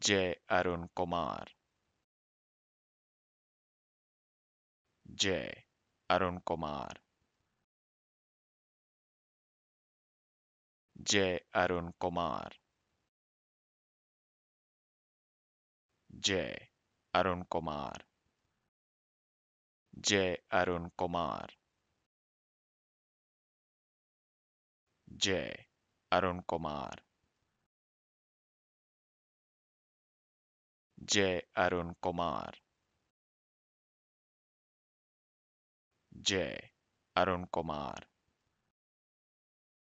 J. Arun Kumar. J. Arun Kumar. J. Arun Kumar. J. Arun Kumar. J. Arun Kumar. J. Arun Kumar. J. Arun Kumar. J. Arun Kumar.